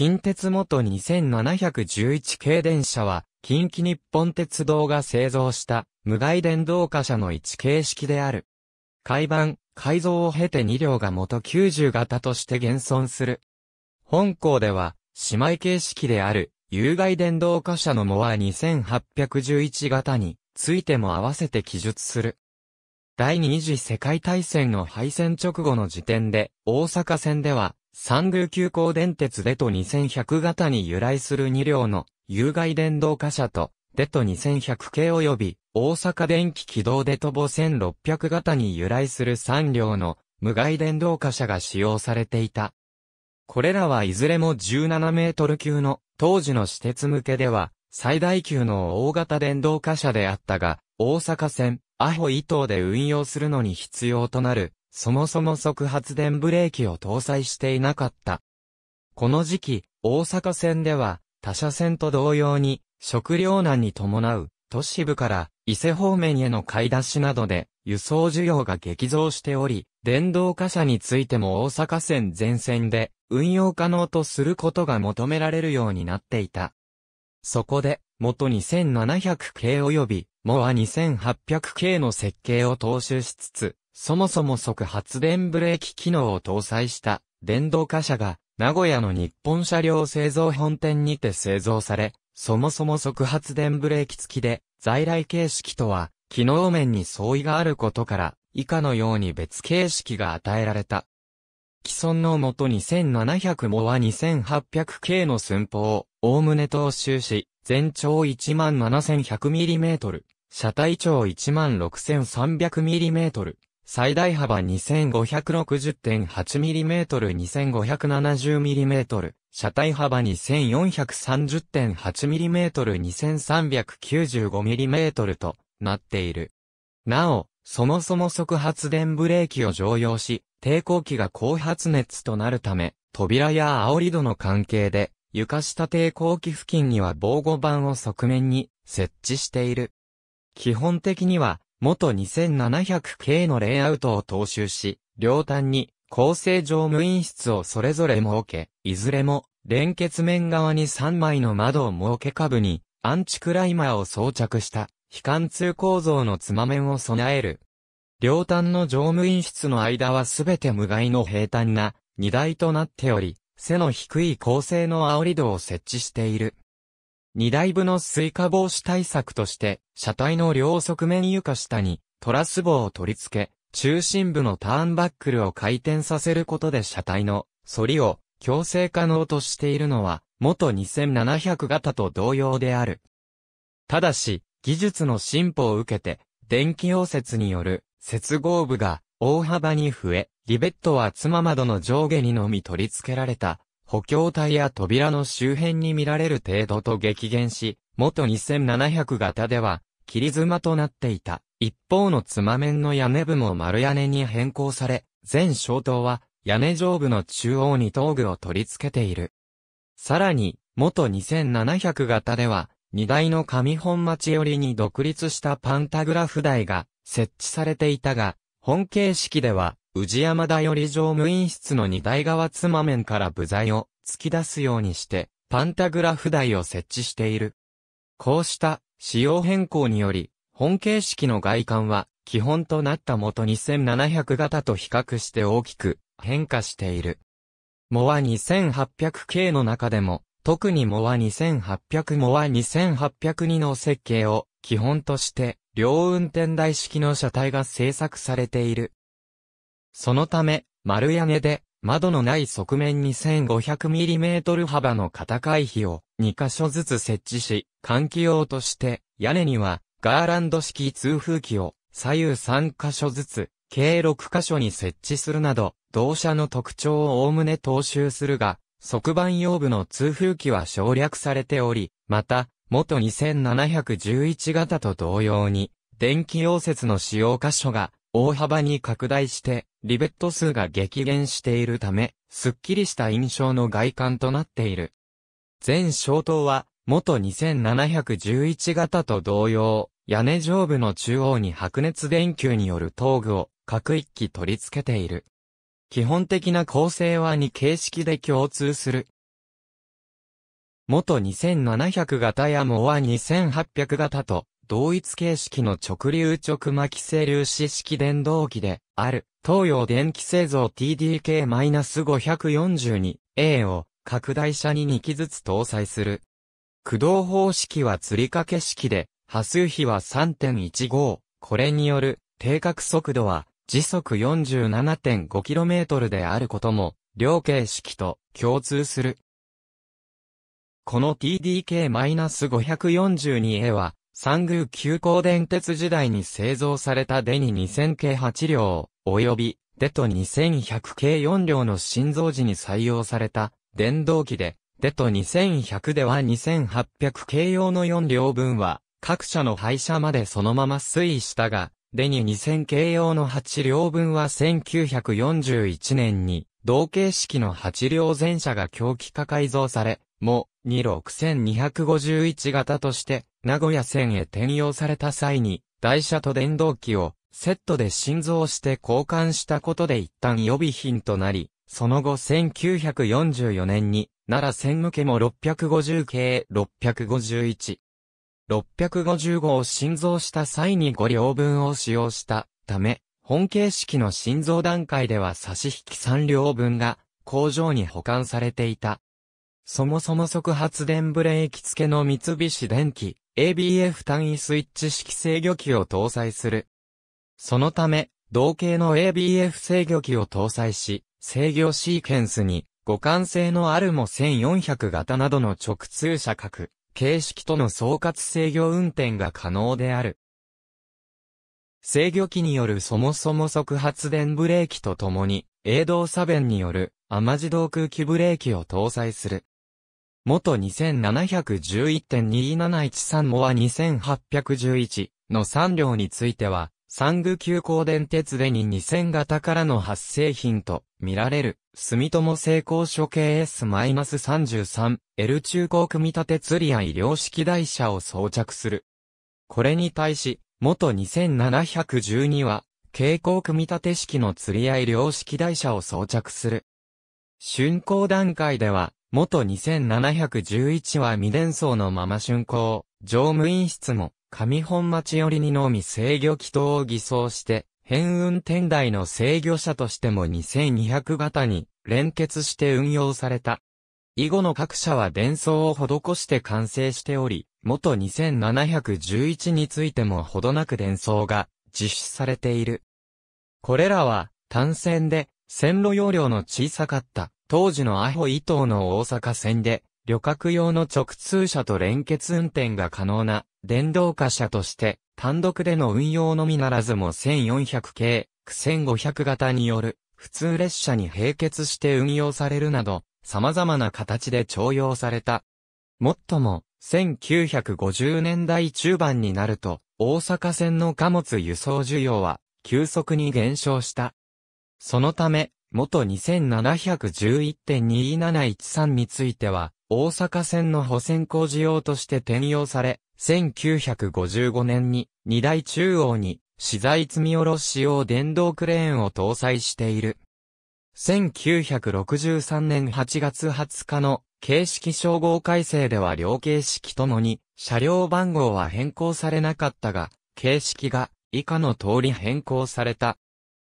近鉄元2711系電車は、近畿日本鉄道が製造した無害電動貨車の一形式である。改版、改造を経て2両が元90型として現存する。本校では、姉妹形式である、有害電動貨車のモア2811型についても合わせて記述する。第二次世界大戦の敗戦直後の時点で、大阪戦では、三宮急行電鉄デト2100型に由来する2両の有害電動貨車とデト2100系及び大阪電気軌道デトボ1600型に由来する3両の無害電動貨車が使用されていた。これらはいずれも17メートル級の当時の私鉄向けでは最大級の大型電動貨車であったが、大阪線、アホ伊東で運用するのに必要となるそもそも速発電ブレーキを搭載していなかった。この時期、大阪線では、他社線と同様に、食糧難に伴う、都市部から伊勢方面への買い出しなどで輸送需要が激増しており、電動貨車についても大阪線全線で運用可能とすることが求められるようになっていた。そこで、元2700系及び、モア2800系の設計を踏襲しつつ、そもそも即発電ブレーキ機能を搭載した電動貨車が名古屋の日本車両製造本店にて製造され、そもそも即発電ブレーキ付きで在来形式とは機能面に相違があることから以下のように別形式が与えられた。既存のもと2700もは2800系の寸法をおおむね踏襲し、全長 17100mm、車体長 16300mm、最大幅 2560.8mm2570mm、車体幅 2430.8mm2395mm となっている。なお、そもそも速発電ブレーキを常用し、抵抗器が高発熱となるため、扉や煽り戸の関係で、床下抵抗器付近には防護板を側面に設置している。基本的には、元 2700K のレイアウトを踏襲し、両端に構成乗務員室をそれぞれ設け、いずれも連結面側に3枚の窓を設け下部にアンチクライマーを装着した非貫通構造のつま面を備える。両端の乗務員室の間はすべて無害の平坦な荷台となっており、背の低い構成の煽り戸を設置している。二台部のイカ防止対策として、車体の両側面床下にトラス棒を取り付け、中心部のターンバックルを回転させることで車体の反りを強制可能としているのは、元2700型と同様である。ただし、技術の進歩を受けて、電気溶接による接合部が大幅に増え、リベットは妻窓の上下にのみ取り付けられた補強体や扉の周辺に見られる程度と激減し、元2700型では、切妻となっていた。一方の妻面の屋根部も丸屋根に変更され、全小灯は屋根上部の中央に頭具を取り付けている。さらに、元2700型では、荷台の上本町寄りに独立したパンタグラフ台が設置されていたが、本形式では宇治山田より乗務員室の二台側つま面から部材を突き出すようにして、パンタグラフ台を設置している。こうした仕様変更により、本形式の外観は基本となった元2700型と比較して大きく変化している。モア 2800K の中でも、特にモア2800モア2802の設計を基本として、両運転台式の車体が製作されている。そのため、丸屋根で、窓のない側面に 1500mm 幅の片回避を2箇所ずつ設置し、換気用として屋根にはガーランド式通風機を左右3箇所ずつ計6箇所に設置するなど、同社の特徴を概ね踏襲するが、側板用部の通風機は省略されており、また、元2711型と同様に、電気溶接の使用箇所が大幅に拡大して、リベット数が激減しているため、すっきりした印象の外観となっている。全小灯は、元2711型と同様、屋根上部の中央に白熱電球による灯具を各一機取り付けている。基本的な構成は2形式で共通する。元2700型やもは2800型と同一形式の直流直巻性粒子式電動機である東洋電気製造 TDK-542A を拡大車に2機ずつ搭載する。駆動方式は吊り掛け式で、波数比は3.15。これによる定格速度は時速 47.5km であることも、両形式と共通する。この TDK-542A は、三宮急行電鉄時代に製造されたデニ2000系8両、及び、デト2100系4両の新造時に採用された、電動機で、デト2100では2800系用の4両分は、各社の廃車までそのまま推移したが、デニ2000系用の8両分は1941年に、同型式の8両全車が狂気化改造され、も、26251型として、名古屋線へ転用された際に、台車と電動機をセットで新造して交換したことで一旦予備品となり、その後1944年に、奈良線向けも650系651。655を新造した際に5両分を使用したため、本形式の新造段階では差し引き3両分が工場に保管されていた。そもそも即発電ブレーキ付けの三菱電機、ABF 単位スイッチ式制御機を搭載する。そのため、同型の ABF 制御機を搭載し、制御シーケンスに、互換性のあるも1400型などの直通射角、形式との総括制御運転が可能である。制御機によるそもそも速発電ブレーキとともに、営動差弁による甘自動空気ブレーキを搭載する。元2711.2713モア2811の3両については、三宮急行電鉄でに2000型からの発生品と見られる、住友成功所系 S-33、L 中高組立釣り合い両式台車を装着する。これに対し、元2712は、蛍光組立式の釣り合い両式台車を装着する。竣工段階では、元2711は未伝送のまま竣工、乗務員室も、上本町寄りにのみ制御機等を偽装して、変運転台の制御者としても2200型に連結して運用された。以後の各社は伝送を施して完成しており、元2711についてもほどなく伝送が実施されている。これらは単線で線路容量の小さかった当時のアホ伊東の大阪線で、旅客用の直通車と連結運転が可能な電動化車として、単独での運用のみならずも1400系、1500型による普通列車に並結して運用されるなど、様々な形で徴用された。もっとも、1950年代中盤になると、大阪線の貨物輸送需要は急速に減少した。そのため、元2711.2713については、大阪線の保線工事用として転用され、1955年に、二大中央に、資材積み下ろし用電動クレーンを搭載している。1963年8月20日の形式称号改正では両形式ともに車両番号は変更されなかったが、形式が以下の通り変更された。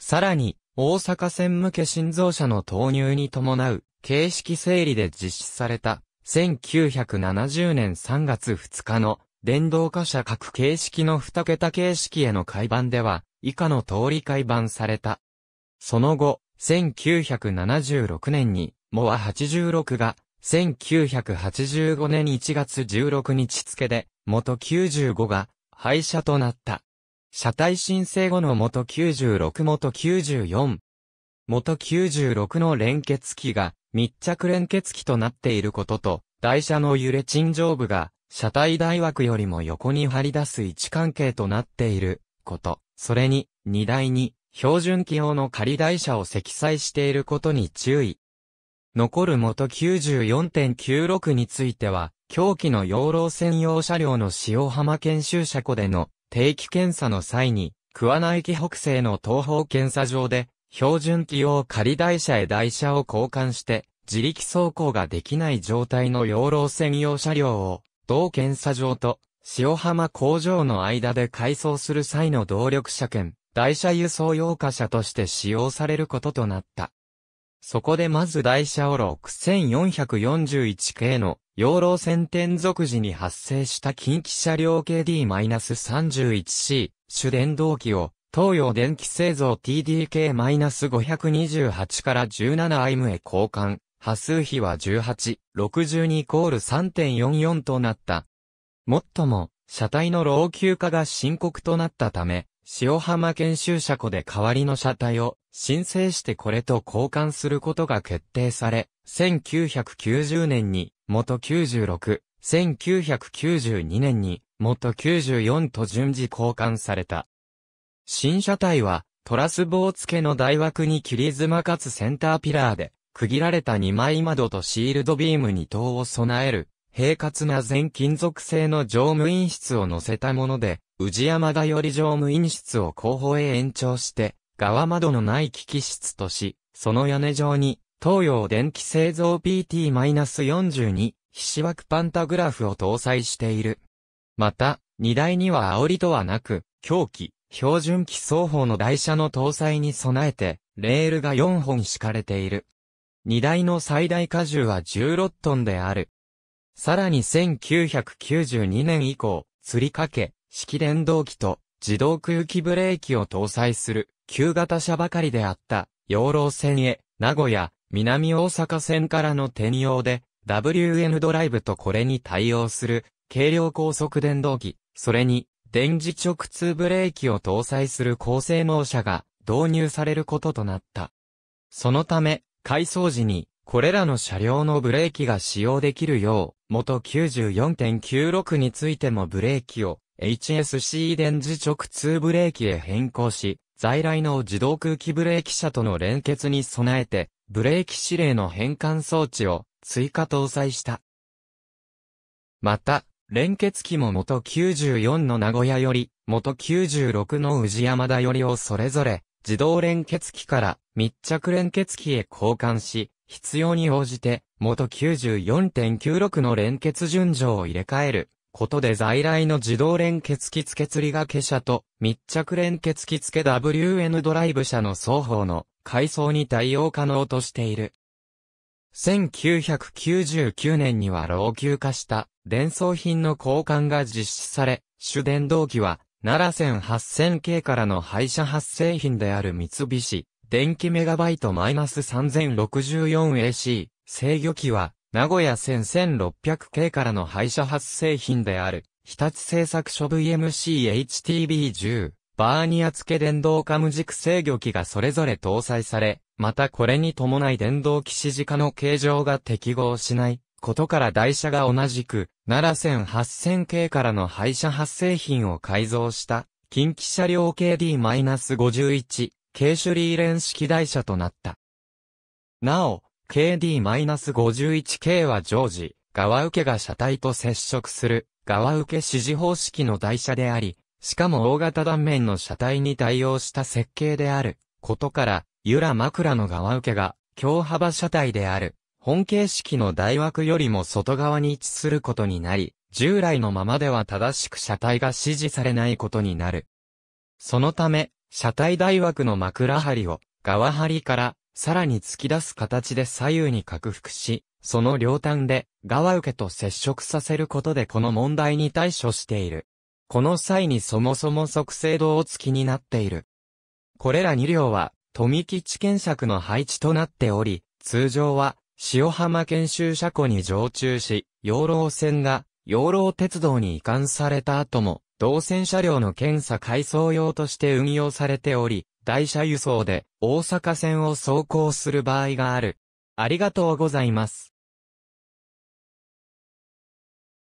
さらに大阪線向け新造車の投入に伴う、形式整理で実施された、1970年3月2日の、電動化車各形式の2桁形式への改版では、以下の通り改版された。その後、1976年に、モア86が、1985年1月16日付で、元95が、廃車となった。車体申請後の元96元94。元96の連結機が密着連結機となっていることと、台車の揺れ陳情部が車体台枠よりも横に張り出す位置関係となっていること、それに荷台に標準機用の仮台車を積載していることに注意。残る元94.96については、狂気の養老専用車両の塩浜研修車庫での定期検査の際に、桑名駅北西の東方検査場で、標準機用仮台車へ台車を交換して、自力走行ができない状態の養老専用車両を、同検査場と、塩浜工場の間で改装する際の動力車兼、台車輸送用貨車として使用されることとなった。そこでまず台車を6441系の養老線転属時に発生した近畿車両 KD-31C 主電動機を東洋電気製造 TDK-528 から 17IM へ交換。波数比は18、62イコール3.44となった。もっとも、車体の老朽化が深刻となったため、塩浜研修車庫で代わりの車体を申請してこれと交換することが決定され、1990年に元96、1992年に元94と順次交換された。新車体はトラス棒付けの台枠に切り妻かつセンターピラーで区切られた2枚窓とシールドビーム2等を備える、平滑な全金属製の乗務員室を乗せたもので、宇治山がより乗務員室を後方へ延長して、側窓のない機器室とし、その屋根上に、東洋電気製造 PT-42、菱枠パンタグラフを搭載している。また、荷台には煽りとはなく、狂気、標準機双方の台車の搭載に備えて、レールが4本敷かれている。荷台の最大荷重は16トンである。さらに1992年以降、釣りかけ、式電動機と自動空気ブレーキを搭載する旧型車ばかりであった養老線へ名古屋、南大阪線からの転用で WN ドライブとこれに対応する軽量高速電動機、それに電磁直通ブレーキを搭載する高性能車が導入されることとなった。そのため、改装時にこれらの車両のブレーキが使用できるよう、元94.96についてもブレーキを HSC 電磁直通ブレーキへ変更し、在来の自動空気ブレーキ車との連結に備えて、ブレーキ指令の変換装置を追加搭載した。また、連結機も元94の名古屋より、元96の宇治山田よりをそれぞれ、自動連結機から密着連結機へ交換し、必要に応じて、元94.96の連結順序を入れ替えることで在来の自動連結機付け釣り掛け車と密着連結機付け WN ドライブ車の双方の改装に対応可能としている。1999年には老朽化した伝送品の交換が実施され、主電動機は奈良線8000系からの廃車発生品である三菱電気メガバイト -3064AC 制御機は名古屋線1600系からの廃車発生品である、日立製作所 VMC-HTB10、バーニア付け電動カム軸制御機がそれぞれ搭載され、またこれに伴い電動騎士化の形状が適合しない、ことから台車が同じく、奈良線8000系からの廃車発生品を改造した、近畿車両 KD-51、軽手リーレン式台車となった。なお、KD-51K は常時、側受けが車体と接触する、側受け指示方式の台車であり、しかも大型断面の車体に対応した設計である、ことから、由良枕の側受けが、強幅車体である、本形式の台枠よりも外側に位置することになり、従来のままでは正しく車体が指示されないことになる。そのため、車体台枠の枕張りを、側張りからさらに突き出す形で左右に拡幅し、その両端で側受けと接触させることでこの問題に対処している。この際にそもそも即度動付きになっている。これら2両は、富吉検索の配置となっており、通常は、塩浜研修車庫に常駐し、養老線が、養老鉄道に移管された後も、動線車両の検査改装用として運用されており、台車輸送で大阪線を走行する場合がある。ありがとうございます。